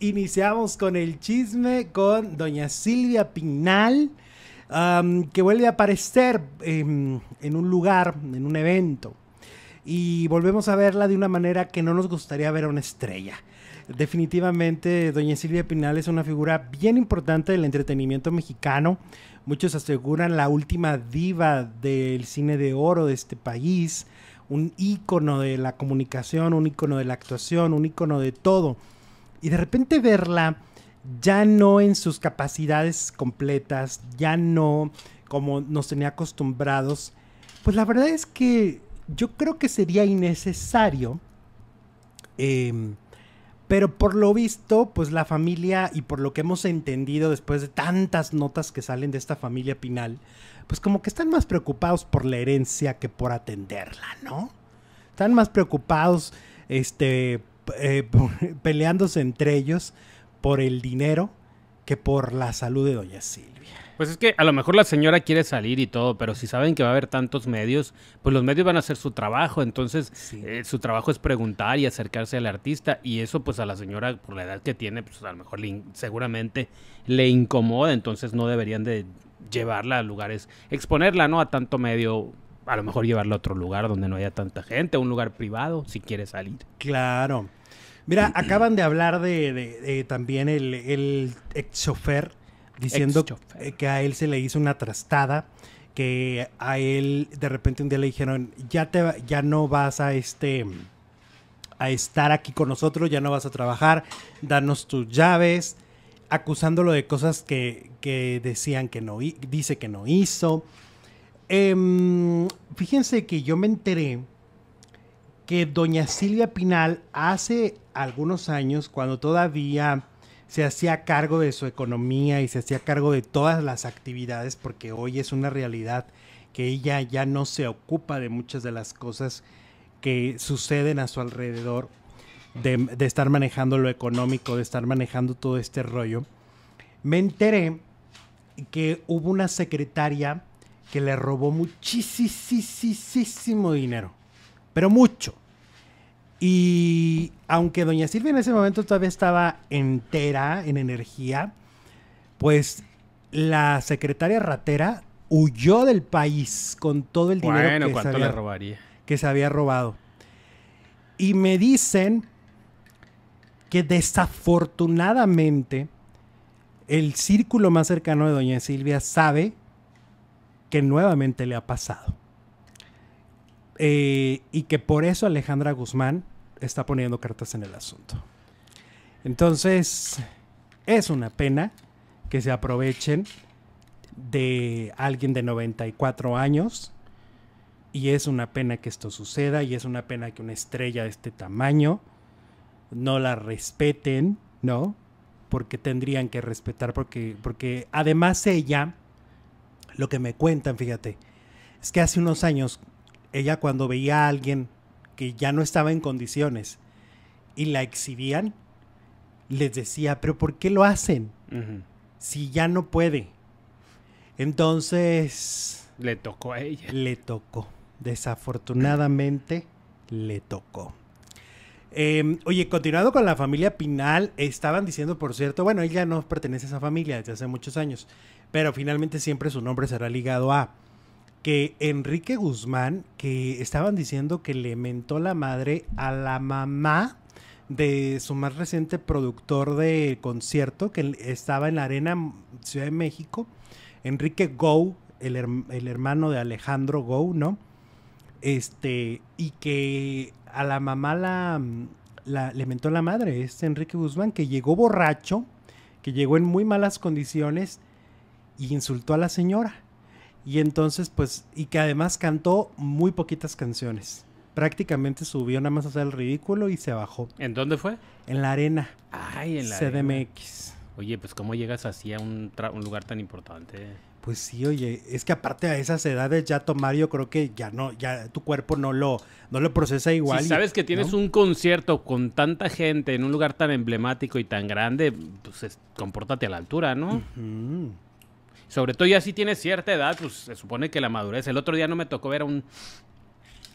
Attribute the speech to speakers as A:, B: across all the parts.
A: iniciamos con el chisme con doña Silvia Pinal, um, que vuelve a aparecer en, em, en un lugar, en un evento. Y volvemos a verla de una manera que no nos gustaría ver a una estrella. Definitivamente, doña Silvia Pinal es una figura bien importante del entretenimiento mexicano. Muchos aseguran la última diva del cine de oro de este país, un ícono de la comunicación, un ícono de la actuación, un ícono de todo y de repente verla ya no en sus capacidades completas, ya no como nos tenía acostumbrados, pues la verdad es que yo creo que sería innecesario. Em, pero por lo visto, pues la familia y por lo que hemos entendido después de tantas notas que salen de esta familia Pinal, pues como que están más preocupados por la herencia que por atenderla, ¿no? Están más preocupados este, eh, peleándose entre ellos por el dinero que por la salud de doña Silvia.
B: Pues es que a lo mejor la señora quiere salir y todo, pero si saben que va a haber tantos medios, pues los medios van a hacer su trabajo, entonces eh, su trabajo es preguntar y acercarse al artista y eso pues a la señora por la edad que tiene, pues a lo mejor seguramente le incomoda, entonces no deberían de llevarla a lugares, exponerla, ¿no? A tanto medio a lo mejor llevarlo a otro lugar donde no haya tanta gente, a un lugar privado, si quiere salir.
A: Claro. Mira, acaban de hablar de, también el, ex chofer diciendo que a él se le hizo una trastada, que a él de repente un día le dijeron, ya, te, ya no vas a este a estar aquí con nosotros, ya no vas a trabajar, danos tus llaves, acusándolo de cosas que, decían que no, dice que no hizo. Eh, fíjense que yo me enteré que doña Silvia Pinal hace algunos años, cuando todavía se hacía cargo de su economía y se hacía cargo de todas las actividades, porque hoy es una realidad que ella ya no se ocupa de muchas de las cosas que suceden a su alrededor, de, estar manejando lo económico, de estar manejando todo este rollo, me enteré que hubo una secretaria que le robó muchísimo dinero, pero mucho. Y aunque Doña Silvia en ese momento todavía estaba entera en energía, pues la secretaria ratera huyó del país con todo el dinero robaría? que se había robado. Y me dicen que desafortunadamente el círculo más cercano de Doña Silvia sabe que nuevamente le ha pasado. Eh, y que por eso Alejandra Guzmán está poniendo cartas en el asunto. Entonces, es una pena que se aprovechen de alguien de 94 años. Y es una pena que esto suceda. Y es una pena que una estrella de este tamaño no la respeten, ¿no? Porque tendrían que respetar, porque, porque además ella lo que me cuentan, fíjate, es que hace unos años ella cuando veía a alguien que ya no estaba en condiciones y la exhibían, les decía, pero ¿por qué lo hacen? Si ya no puede. Entonces... Le tocó a ella. Le tocó. Desafortunadamente, le tocó. Em, oye, continuando con la familia Pinal, estaban diciendo, por cierto, bueno, ella no pertenece a esa familia desde hace muchos años, pero finalmente siempre su nombre será ligado a que Enrique Guzmán, que estaban diciendo que le mentó la madre a la mamá de su más reciente productor de concierto, que estaba en la Arena Ciudad de México, Enrique Gou, el, el hermano de Alejandro Gou, ¿no? Este, y que a la mamá la, la, le mentó la madre, este Enrique Guzmán, que llegó borracho, que llegó en muy malas condiciones y insultó a la señora. Y entonces, pues, y que además cantó muy poquitas canciones. Prácticamente subió nada más a hacer el ridículo y se bajó. ¿En dónde fue? En la arena. Ay, en la CDMX.
B: Oye, pues, ¿cómo llegas así a un, un lugar tan importante?
A: Pues sí, oye, es que aparte a esas edades ya tomar, yo creo que ya no, ya tu cuerpo no lo, no lo procesa igual. Si sabes que tienes un
B: concierto con tanta gente en un lugar tan emblemático y tan grande, pues comportate compórtate a la altura, ¿no? Sobre todo ya si tienes cierta edad, pues se supone que la madurez. El otro día no me tocó ver a un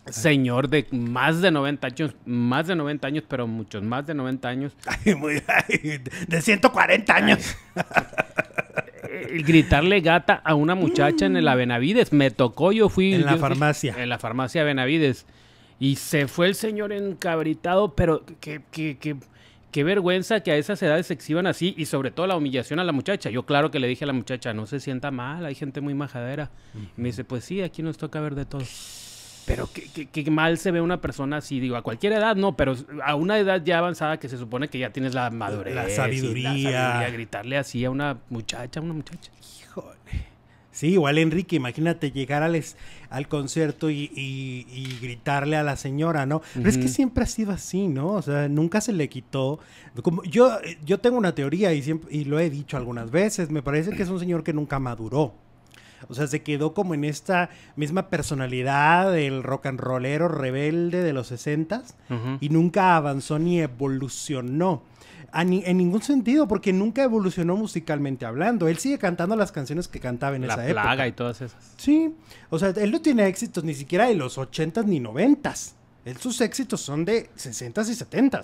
B: señor de más de 90 años, más de 90 años, pero muchos más de 90 años. Ay, muy, ay, de 140 años. gritarle gata a una muchacha en la mm. Benavides. Me tocó, yo fui. En la farmacia. En la farmacia Benavides. Y se fue el señor encabritado, pero que, qué vergüenza que a esas edades se exhiban así y sobre todo la humillación a la muchacha. Yo claro que le dije a la muchacha, no se sienta mal, hay gente muy majadera. me dice, pues sí, aquí nos toca ver de todo. Pero qué, mal se ve una persona así, digo, a cualquier edad, no, pero a una edad ya avanzada que se supone que ya tienes la madurez. La sabiduría. gritarle así a una muchacha, a una muchacha. Híjole.
A: Sí, igual Enrique, imagínate llegar al, al concierto y, y, gritarle a la señora, ¿no? Pero es que siempre ha sido así, ¿no? O sea, nunca se le quitó. Como, yo, yo tengo una teoría y, siempre, y lo he dicho algunas veces, me parece que es un señor que nunca maduró. O sea, se quedó como en esta misma personalidad del rock and rollero rebelde de los sesentas y nunca avanzó ni evolucionó. en ningún sentido, porque nunca evolucionó musicalmente hablando. Él sigue cantando las canciones que cantaba en esa época.
B: y todas esas.
A: Sí. O sea, él no tiene éxitos ni siquiera de los 80 ni 90 sus éxitos son de 60 y 70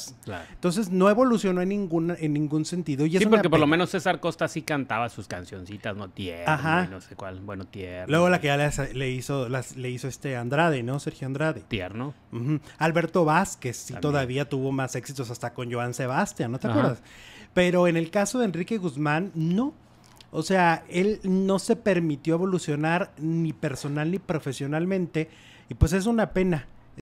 A: Entonces no evolucionó en, en ningún
B: sentido. Y sí, porque por lo menos César Costa sí cantaba sus cancioncitas, ¿no? tierno no sé cuál, bueno, tierno Luego la que
A: ya le, hizo, le hizo este Andrade, ¿no? Sergio Andrade. Tierno. Alberto Vázquez sí todavía tuvo más éxitos hasta con Joan Sebastián, ¿no te acuerdas? Pero en el caso de Enrique Guzmán, no. O sea, él no se permitió evolucionar ni personal ni profesionalmente. Y pues es una pena